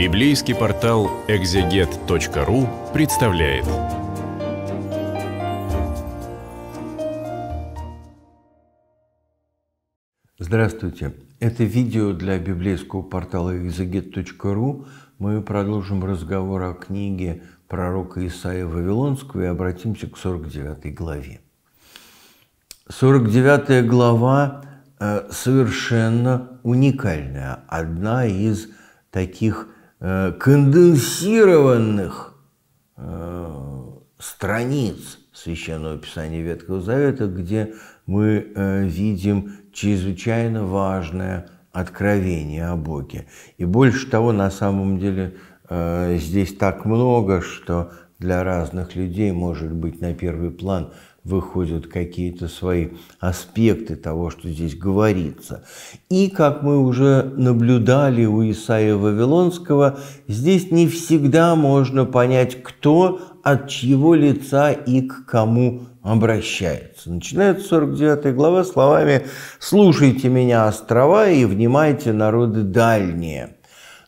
Библейский портал экзегет.ру представляет. Здравствуйте! Это видео для библейского портала экзегет.ру. Мы продолжим разговор о книге пророка Исаия Вавилонского и обратимся к 49 главе. 49 глава э, совершенно уникальная, одна из таких – Э, конденсированных э, страниц Священного Писания Ветхого Завета, где мы э, видим чрезвычайно важное откровение о Боге. И больше того, на самом деле, здесь так много, что для разных людей, может быть, на первый план выходят какие-то свои аспекты того, что здесь говорится. И, как мы уже наблюдали у Исаия Вавилонского, здесь не всегда можно понять, кто от чьего лица и к кому обращается. Начинается 49 глава словами «Слушайте меня, острова, и внимайте, народы дальние».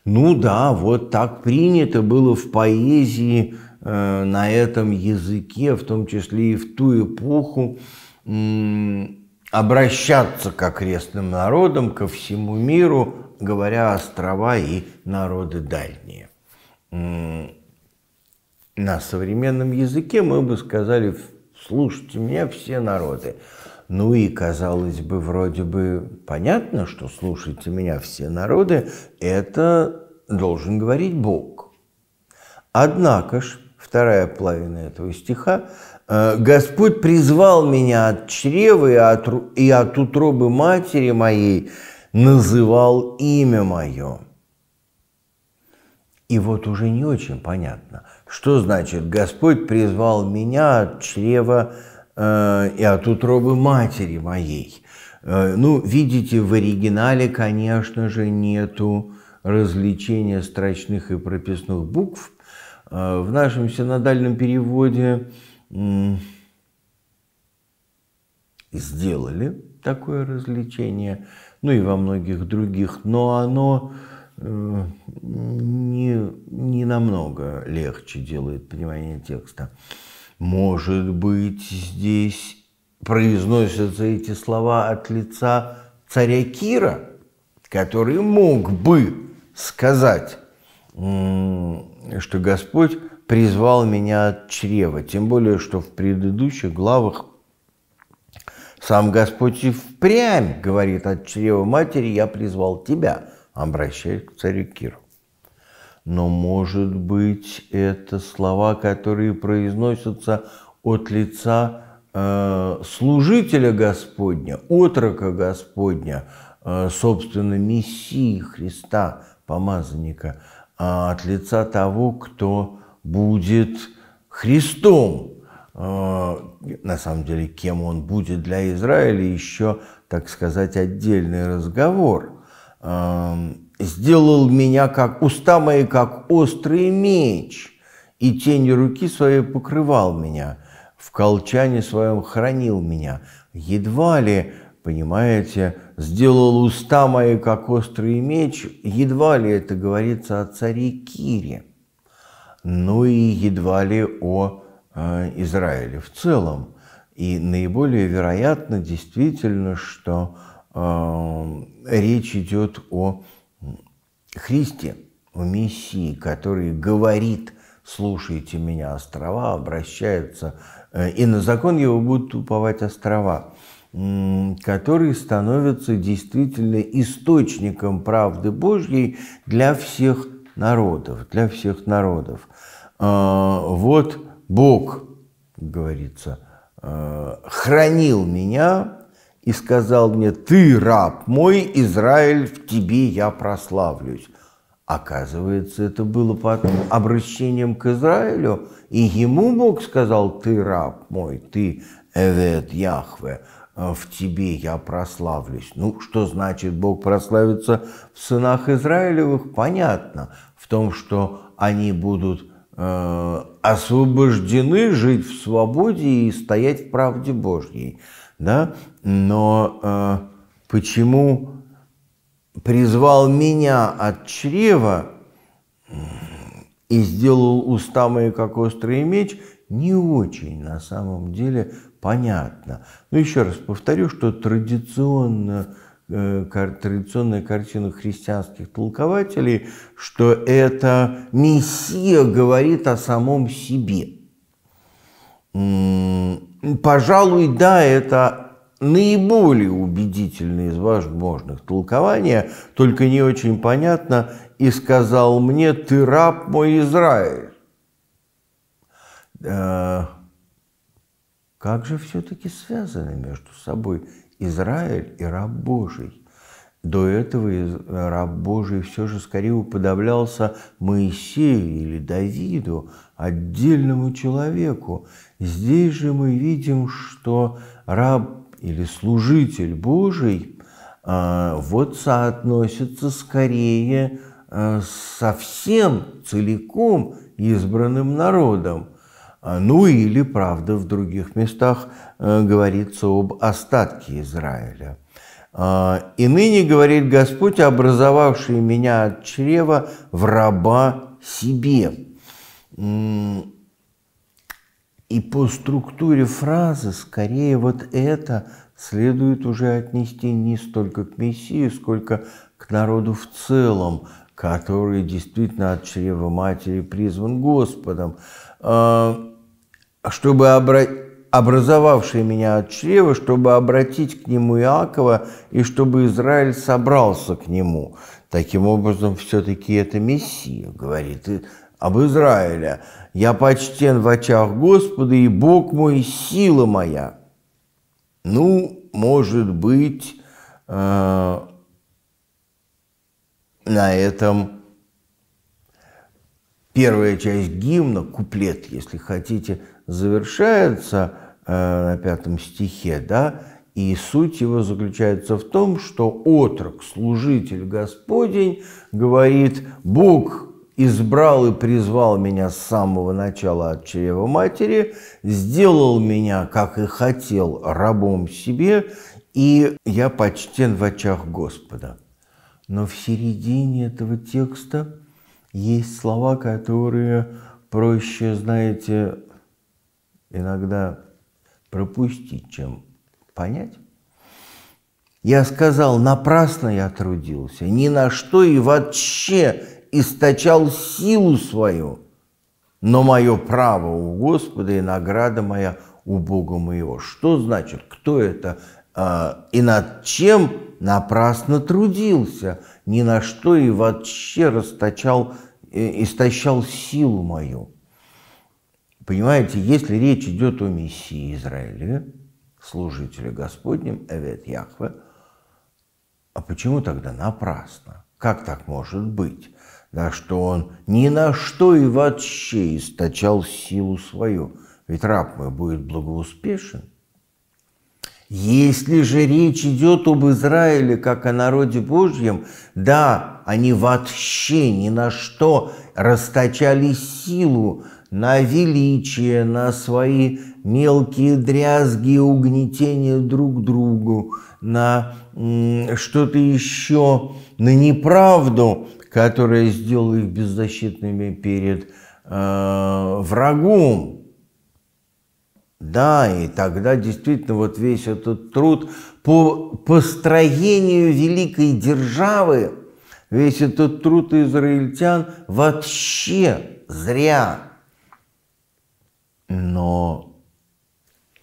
Ну да, вот так принято было в поэзии – Э, на этом языке, в том числе и в ту эпоху, обращаться к окрестным народам, ко всему миру, говоря острова и народы дальние. На современном языке мы бы сказали, слушайте меня все народы. Ну и, казалось бы, вроде бы понятно, что слушайте меня все народы, это должен говорить Бог. Однако ж, вторая половина этого стиха, «Э, «Господь призвал меня от чрева и от, и от утробы матери моей, называл имя мое». И вот уже не очень понятно, что значит «Господь призвал меня от чрева э, и от утробы матери моей». Э, ну, видите, в оригинале, конечно же, нету развлечения строчных и прописных букв, Э, в нашем синодальном переводе сделали такое развлечение, ну и во многих других, но оно э, не, не намного легче делает понимание текста. Может быть, здесь произносятся эти слова от лица царя Кира, который мог бы сказать что Господь призвал меня от чрева, тем более, что в предыдущих главах сам Господь и впрямь говорит от чрева матери, я призвал тебя, обращаясь к царю Киру. Но, может быть, это слова, которые произносятся от лица э, служителя Господня, отрока Господня, э, собственно, Мессии Христа, помазанника – а, от лица того, кто будет Христом. А, на самом деле, кем он будет для Израиля, еще, так сказать, отдельный разговор. А, «Сделал меня, как уста мои, как острый меч, и тенью руки своей покрывал меня, в колчане своем хранил меня». Едва ли, понимаете, сделал уста мои, как острый меч, едва ли это говорится о царе Кире, ну и едва ли о э, Израиле в целом. И наиболее вероятно действительно, что э, речь идет о Христе, о Мессии, который говорит «слушайте меня, острова», обращаются э, и на закон его будут уповать острова – который становится действительно источником правды Божьей для всех народов, для всех народов. А, вот Бог, говорится, а, хранил меня и сказал мне, ты раб мой, Израиль, в тебе я прославлюсь. Оказывается, это было потом обращением к Израилю, и ему Бог сказал, ты раб мой, ты Эвет Яхве, «А в тебе я прославлюсь. Ну, что значит Бог прославится в сынах Израилевых? Понятно. В том, что они будут э, освобождены жить в свободе и стоять в правде Божьей. Да? Но э, почему призвал меня от чрева и сделал уста мои, как острый меч, не очень на самом деле понятно. Но еще раз повторю, что традиционно э, традиционная картина христианских толкователей, что это Мессия говорит о самом себе. Пожалуй, да, это наиболее убедительное из возможных толкования, только не очень понятно, и сказал мне, ты раб мой Израиль. Э, как же все-таки связаны между собой Израиль и раб Божий? До этого раб Божий все же скорее уподоблялся Моисею или Давиду, отдельному человеку. Здесь же мы видим, что раб или служитель Божий а, вот соотносится скорее а, со всем целиком избранным народом. А, ну или, правда, в других местах э, говорится об остатке Израиля. А, «И ныне, — говорит Господь, — образовавший меня от чрева в раба себе». И по структуре фразы скорее вот это следует уже отнести не столько к Мессии, сколько к народу в целом, который действительно от чрева матери призван Господом. А, чтобы обра... образовавший меня от чрева, чтобы обратить к нему Иакова, и чтобы Израиль собрался к нему. Таким образом, все-таки это Мессия, говорит об Израиле. «Я почтен в очах Господа, и Бог мой, сила моя». Ну, может быть, э, на этом первая часть гимна, куплет, если хотите, завершается э, на пятом стихе, да, и суть его заключается в том, что отрок, служитель Господень, говорит, Бог избрал и призвал меня с самого начала от чрева матери, сделал меня, как и хотел, рабом себе, и я почтен в очах Господа. Но в середине этого текста есть слова, которые проще, знаете, иногда пропустить, чем понять. Я сказал, напрасно я трудился, ни на что и вообще источал силу свою, но мое право у Господа и награда моя у Бога моего. Что значит, кто это э, и над чем напрасно трудился, ни на что и вообще расточал, э, истощал силу мою? Понимаете, если речь идет о Мессии Израиля, служителе Господнем, Эвет Яхве, а почему тогда напрасно? Как так может быть? Да что он ни на что и вообще источал силу свою, ведь раб мой будет благоуспешен. Если же речь идет об Израиле как о народе Божьем, да, они вообще ни на что расточали силу, на величие, на свои мелкие дрязги угнетения друг другу, на что-то еще, на неправду, которая сделала их беззащитными перед э, врагом. Да, и тогда действительно вот весь этот труд по построению великой державы, весь этот труд израильтян вообще зря. Но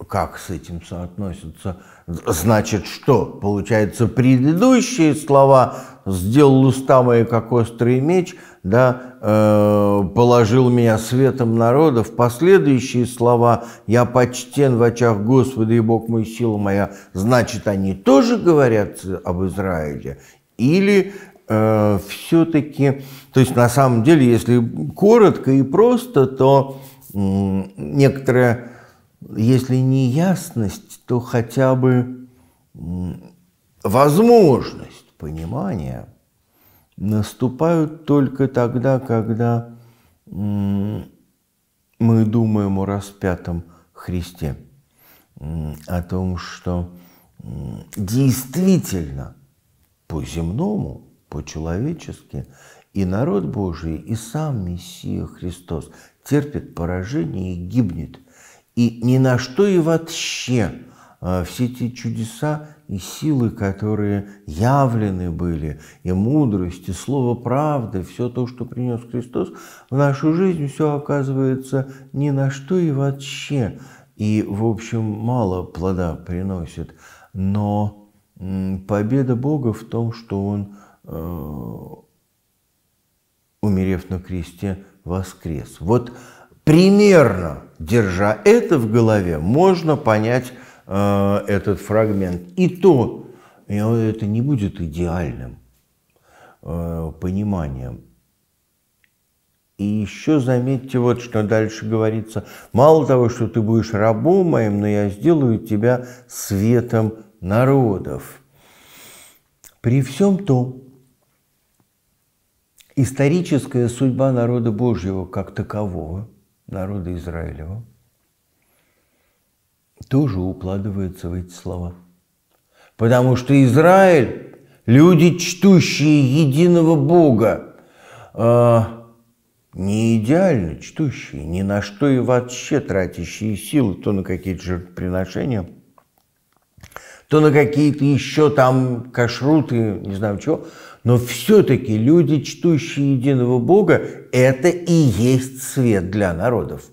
как с этим соотносится? Значит, что? Получается, предыдущие слова «сделал уста мои, как острый меч», да, э, «положил меня светом народов», последующие слова «я почтен в очах Господа и Бог мой, сила моя», значит, они тоже говорят об Израиле? Или э, все-таки, то есть на самом деле, если коротко и просто, то некоторая, если не ясность, то хотя бы возможность понимания наступают только тогда, когда мы думаем о распятом Христе, о том, что действительно по-земному, по-человечески и народ Божий, и сам Мессия Христос терпит поражение и гибнет. И ни на что и вообще э, все эти чудеса и силы, которые явлены были, и мудрость, и слово правды, все то, что принес Христос в нашу жизнь, все оказывается ни на что и вообще. И, в общем, мало плода приносит. Но победа Бога в том, что Он, э, умерев на кресте, воскрес. Вот примерно держа это в голове, можно понять э, этот фрагмент. И то это не будет идеальным э, пониманием. И еще заметьте вот, что дальше говорится. Мало того, что ты будешь рабом моим, но я сделаю тебя светом народов. При всем том, историческая судьба народа Божьего как такового, народа Израилева, тоже укладывается в эти слова. Потому что Израиль – люди, чтущие единого Бога, э, не идеально чтущие, ни на что и вообще тратящие силы, то на какие-то жертвоприношения – то на какие-то еще там кашруты, не знаю чего, но все-таки люди, чтущие единого Бога, это и есть свет для народов.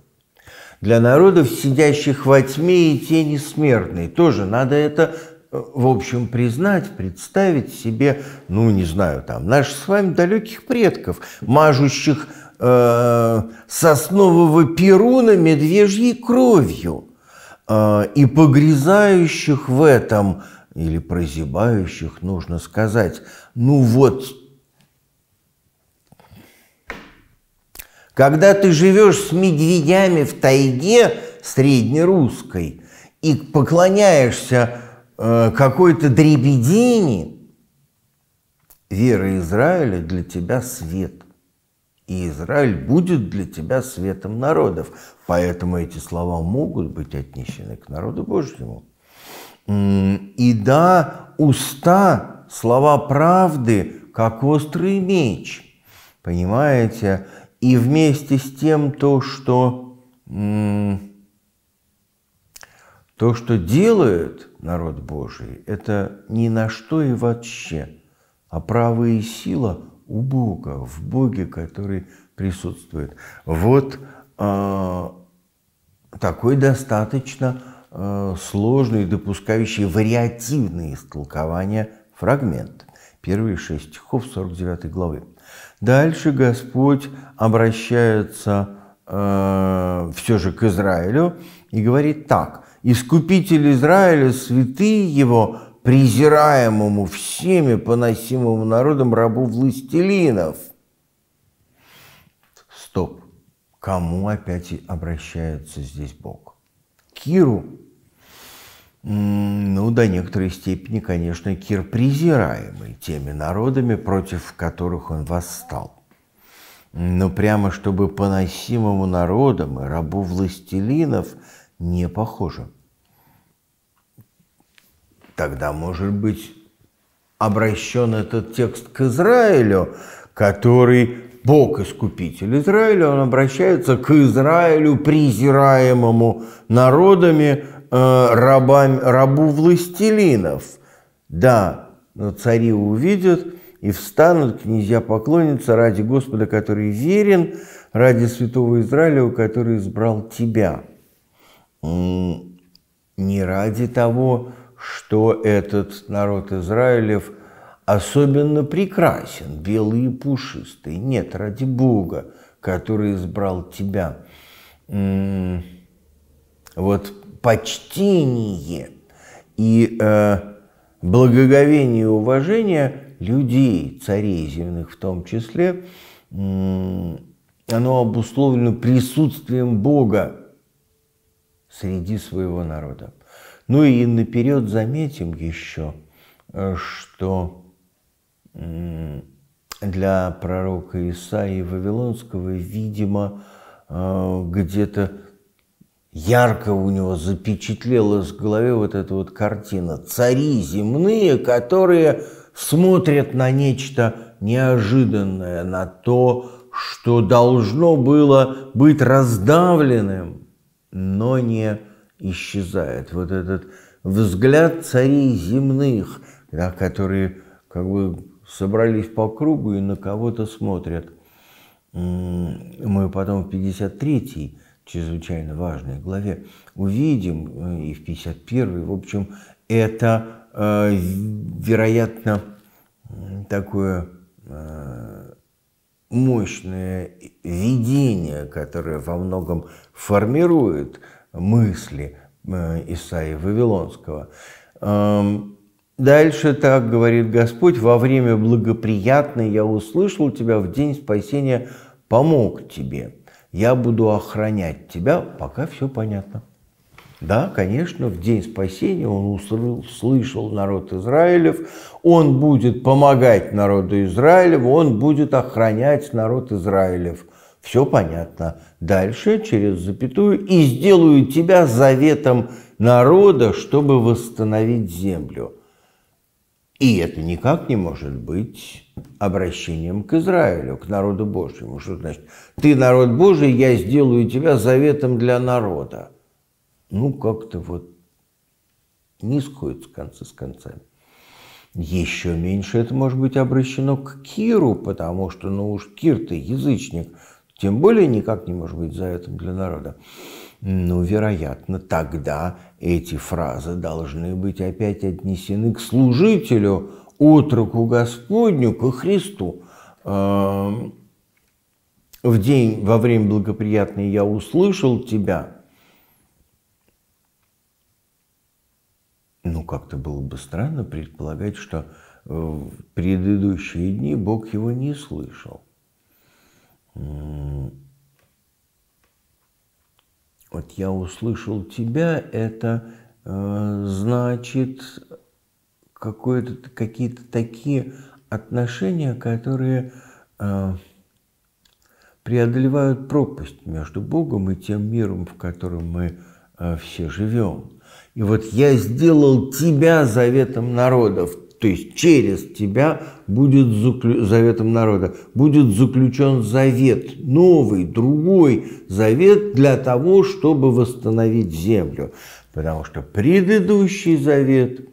Для народов, сидящих во тьме и тени смертной, тоже надо это, э, в общем, признать, представить себе, ну, не знаю, там, наших с вами далеких предков, мажущих э, соснового перуна медвежьей кровью э, и погрязающих в этом или прозябающих, нужно сказать, ну вот, когда ты живешь с медведями в тайге среднерусской и поклоняешься э, какой-то дребедине, вера Израиля для тебя свет. И Израиль будет для тебя светом народов. Поэтому эти слова могут быть отнесены к народу Божьему. И да, уста слова правды, как острый меч. Понимаете? И вместе с тем то, что, то, что делает народ Божий, это ни на что и вообще, а право и сила у Бога, в Боге, который присутствует. Вот э, такой достаточно э, сложный, допускающий вариативные истолкования Фрагмент. Первые шесть стихов 49 главы. Дальше Господь обращается э, все же к Израилю и говорит так. «Искупитель Израиля, святые его, презираемому всеми поносимому народом рабу властелинов». Стоп. Кому опять обращается здесь Бог? Киру ну, до некоторой степени, конечно, Кир презираемый теми народами, против которых он восстал. Но прямо чтобы поносимому народам и рабу властелинов не похоже. Тогда, может быть, обращен этот текст к Израилю, который Бог Искупитель Израиля, он обращается к Израилю, презираемому народами, э, рабам, рабу властелинов. Да, но цари увидят, и встанут князья поклонятся ради Господа, который верен, ради святого Израиля, который избрал тебя. Не ради того, что этот народ Израилев особенно прекрасен, белый и пушистый. Нет, ради Бога, который избрал тебя. Вот почтение и э, благоговение и уважение людей, царей земных в том числе, оно обусловлено присутствием Бога среди своего народа. Ну и наперед заметим еще, э, что для пророка Исаии Вавилонского, видимо, э, где-то ярко у него запечатлелась в голове вот эта вот картина. Цари земные, которые смотрят на нечто неожиданное, на то, что должно было быть раздавленным, но не исчезает. Вот этот взгляд царей земных, да, которые как бы собрались по кругу и на кого-то смотрят. Мы потом в 53-й чрезвычайно важной главе, увидим э, и в 51-й, в общем, это, э, вероятно, такое э, мощное видение, которое во многом формирует мысли э, Исаия Вавилонского. Эм, дальше так говорит Господь, во время благоприятной я услышал тебя, в день спасения помог тебе. Я буду охранять тебя, пока все понятно. Да, конечно, в день спасения он услышал народ Израилев, он будет помогать народу Израилев. он будет охранять народ Израилев. Все понятно. Дальше через запятую и сделаю тебя заветом народа, чтобы восстановить землю. И это никак не может быть обращением к Израилю, к народу Божьему. Что значит? Ты народ Божий, я сделаю тебя заветом для народа. Ну, как-то вот не сходит с конца с концами. Еще меньше это может быть обращено к Киру, потому что, ну уж Кир ты язычник, тем более никак не может быть заветом для народа ну, вероятно, тогда эти фразы должны быть опять отнесены к служителю, отроку Господню, ко Христу. Эм, в день, во время благоприятный я услышал тебя. Ну, как-то было бы странно предполагать, что э, в предыдущие дни Бог его не слышал. Вот я услышал тебя, это э, значит какие-то такие отношения, которые э, преодолевают пропасть между Богом и тем миром, в котором мы э, все живем. И вот я сделал тебя заветом народов, то есть через тебя будет заклю... заветом народа, будет заключен завет, новый, другой завет для того, чтобы восстановить землю. Потому что предыдущий завет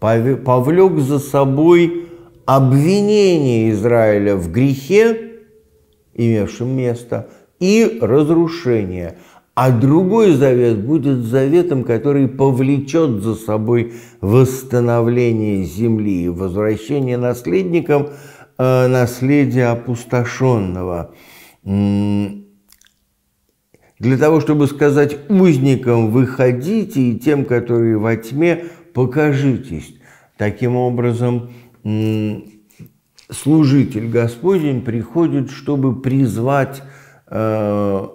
повлек за собой обвинение Израиля в грехе, имевшем место, и разрушение – а другой завет будет заветом, который повлечет за собой восстановление земли возвращение наследникам э, наследия опустошенного. Для того, чтобы сказать узникам «выходите» и тем, которые во тьме, «покажитесь». Таким образом, служитель Господень приходит, чтобы призвать э,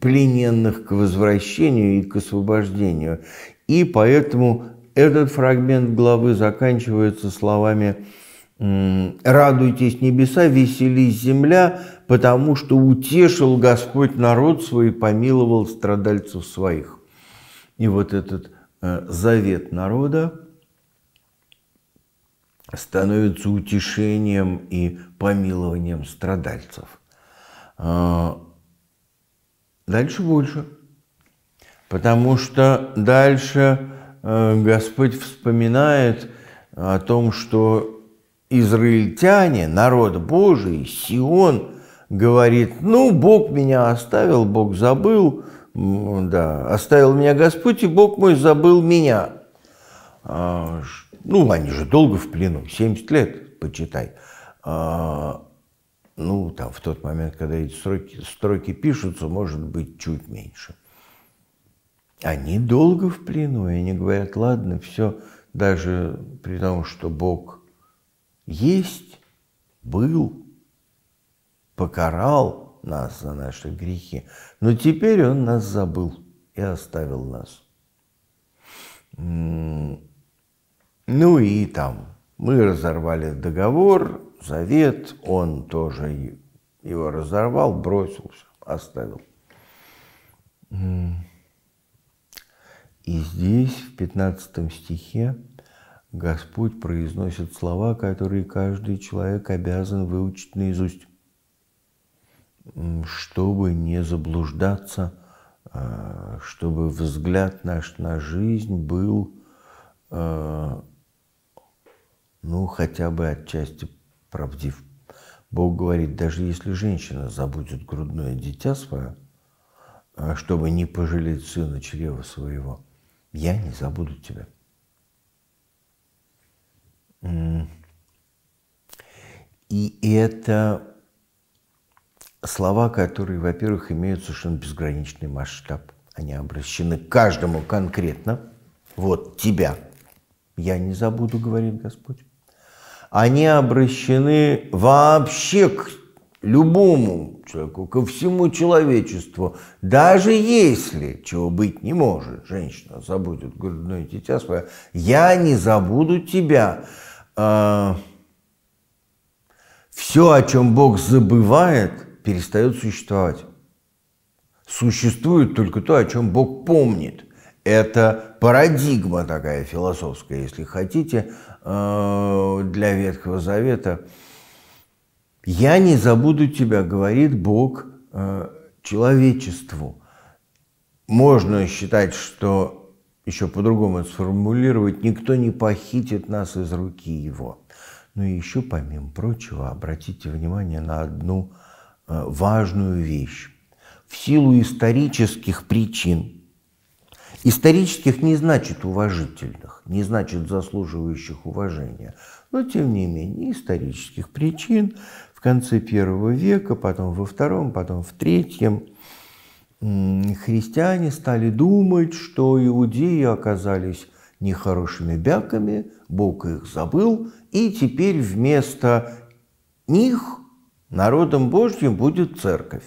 плененных к возвращению и к освобождению. И поэтому этот фрагмент главы заканчивается словами «Радуйтесь небеса, веселись земля, потому что утешил Господь народ свой и помиловал страдальцев своих». И вот этот э, завет народа становится утешением и помилованием страдальцев. А, дальше больше. Потому что дальше э, Господь вспоминает о том, что израильтяне, народ Божий, Сион, говорит, ну, Бог меня оставил, Бог забыл, да, оставил меня Господь, и Бог мой забыл меня. А, ну, они же долго в плену, 70 лет, почитай. А, ну, там, в тот момент, когда эти строки, строки пишутся, может быть, чуть меньше. Они долго в плену, и они говорят, ладно, все, даже при том, что Бог есть, был, покарал нас за наши грехи, но теперь Он нас забыл и оставил нас. Ну и там мы разорвали договор, завет, он тоже его разорвал, бросился, оставил. И здесь, в 15 стихе, Господь произносит слова, которые каждый человек обязан выучить наизусть, чтобы не заблуждаться, а, чтобы взгляд наш на жизнь был, а, ну, хотя бы отчасти правдив. Бог говорит, даже если женщина забудет грудное дитя свое, а чтобы не пожалеть сына чрева своего, я не забуду тебя. И это слова, которые, во-первых, имеют совершенно безграничный масштаб. Они обращены каждому конкретно. Вот тебя я не забуду, говорит Господь они обращены вообще к любому человеку, ко всему человечеству, даже если, чего быть не может, женщина забудет грудное «Ну, дитя свое, я не забуду тебя. А, Все, о чем Бог забывает, перестает существовать. Существует только то, о чем Бог помнит. Это парадигма такая философская, если хотите – Э, для Ветхого Завета. «Я не забуду тебя», говорит Бог э, человечеству. Можно считать, что, еще по-другому сформулировать, никто не похитит нас из руки его. Но еще, помимо прочего, обратите внимание на одну э, важную вещь. В силу исторических причин – Исторических не значит уважительных, не значит заслуживающих уважения, но тем не менее исторических причин в конце первого века, потом во втором, потом в третьем христиане стали думать, что иудеи оказались нехорошими бяками, Бог их забыл, и теперь вместо них народом Божьим будет церковь.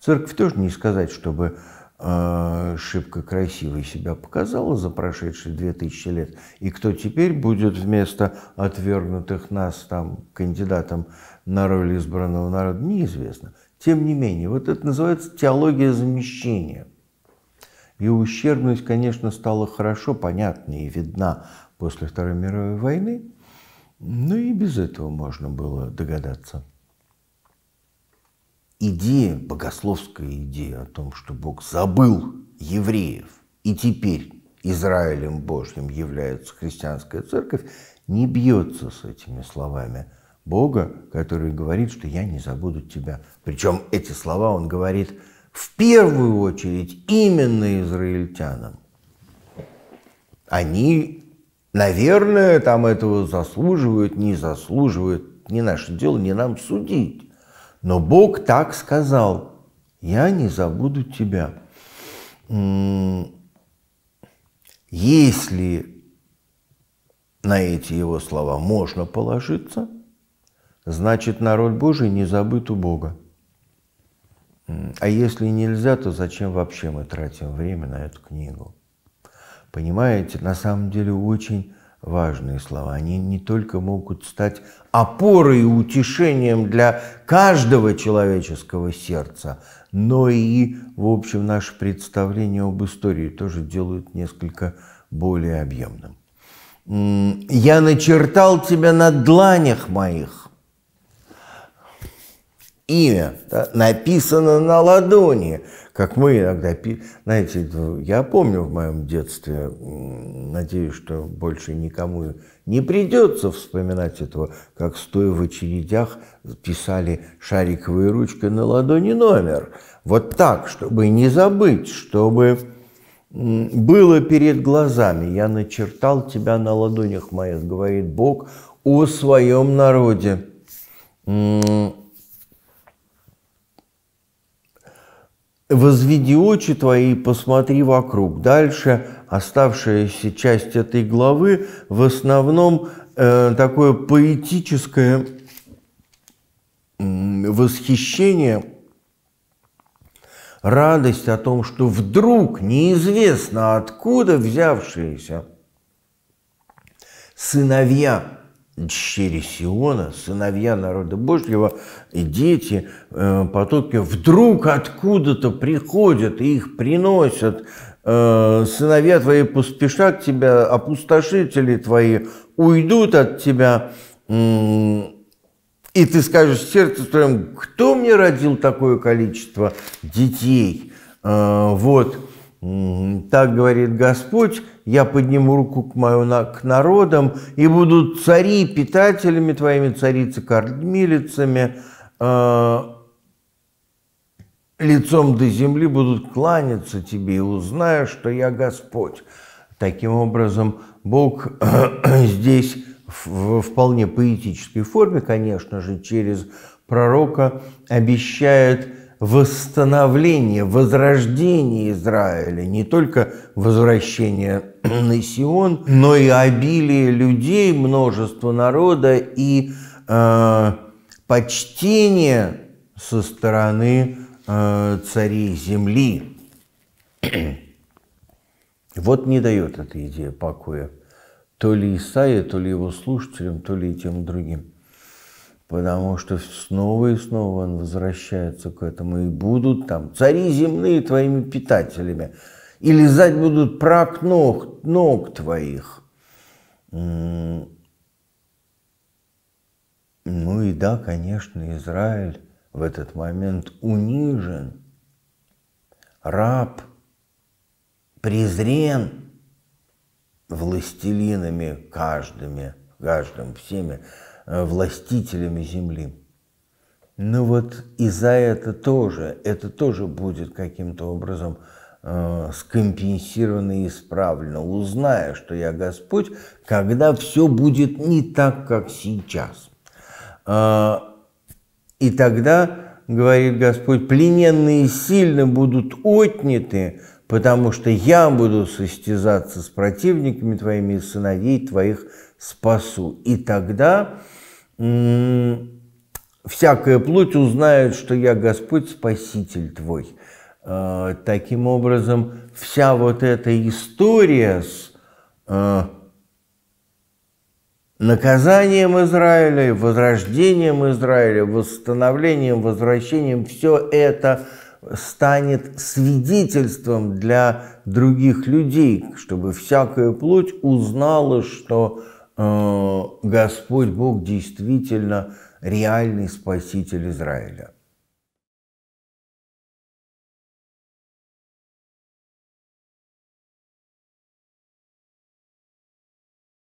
Церковь тоже не сказать, чтобы а, шибко красиво себя показала за прошедшие две тысячи лет, и кто теперь будет вместо отвергнутых нас там кандидатом на роль избранного народа, неизвестно. Тем не менее, вот это называется теология замещения. И ущербность, конечно, стала хорошо понятна и видна после Второй мировой войны, но ну и без этого можно было догадаться идея, богословская идея о том, что Бог забыл евреев, и теперь Израилем Божьим является христианская церковь, не бьется с этими словами Бога, который говорит, что я не забуду тебя. Причем эти слова он говорит в первую очередь именно израильтянам. Они, наверное, там этого заслуживают, не заслуживают. Не наше дело, не нам судить. Но Бог так сказал, я не забуду тебя. Если на эти его слова можно положиться, значит, народ Божий не забыт у Бога. А если нельзя, то зачем вообще мы тратим время на эту книгу? Понимаете, на самом деле очень важные слова. Они не только могут стать опорой и утешением для каждого человеческого сердца, но и, в общем, наше представление об истории тоже делают несколько более объемным. «Я начертал тебя на дланях моих». Имя да, написано на ладони – как мы иногда пишем. Знаете, я помню в моем детстве, надеюсь, что больше никому не придется вспоминать этого, как стоя в очередях писали шариковой ручкой на ладони номер. Вот так, чтобы не забыть, чтобы было перед глазами. Я начертал тебя на ладонях моих, говорит Бог, о своем народе. «Возведи очи твои и посмотри вокруг». Дальше оставшаяся часть этой главы в основном э, такое поэтическое восхищение, радость о том, что вдруг неизвестно откуда взявшиеся сыновья дщери Сиона, сыновья народа Божьего и дети, э, потоки вдруг откуда-то приходят и их приносят. Э, сыновья твои поспешат тебя, опустошители твои уйдут от тебя, и ты скажешь сердце твоем, кто мне родил такое количество детей? Э, вот так говорит Господь, я подниму руку к, мою, к народам, и будут цари питателями твоими, царицы кормилицами, а, лицом до земли будут кланяться тебе, и узнаешь, что я Господь. Таким образом, Бог здесь в вполне поэтической форме, конечно же, через пророка обещает – восстановление, возрождение Израиля, не только возвращение на Сион, но и обилие людей, множество народа и э, почтение со стороны э, царей земли. Вот не дает эта идея покоя то ли Исаия, то ли его слушателям, то ли и тем другим потому что снова и снова он возвращается к этому, и будут там цари земные твоими питателями, и лизать будут прак ног, ног твоих. Ну и да, конечно, Израиль в этот момент унижен, раб, презрен властелинами каждыми, каждым всеми, Э, властителями земли. Ну вот и за это тоже, это тоже будет каким-то образом э, скомпенсировано и исправлено, узная, что я Господь, когда все будет не так, как сейчас. Э, и тогда, говорит Господь, плененные сильно будут отняты, потому что я буду состязаться с противниками твоими, и сыновей твоих спасу. И тогда всякая плоть узнает, что я Господь, Спаситель твой. А, таким образом, вся вот эта история с а, наказанием Израиля, возрождением Израиля, восстановлением, возвращением, все это станет свидетельством для других людей, чтобы всякая плоть узнала, что Э, Господь Бог действительно реальный спаситель Израиля.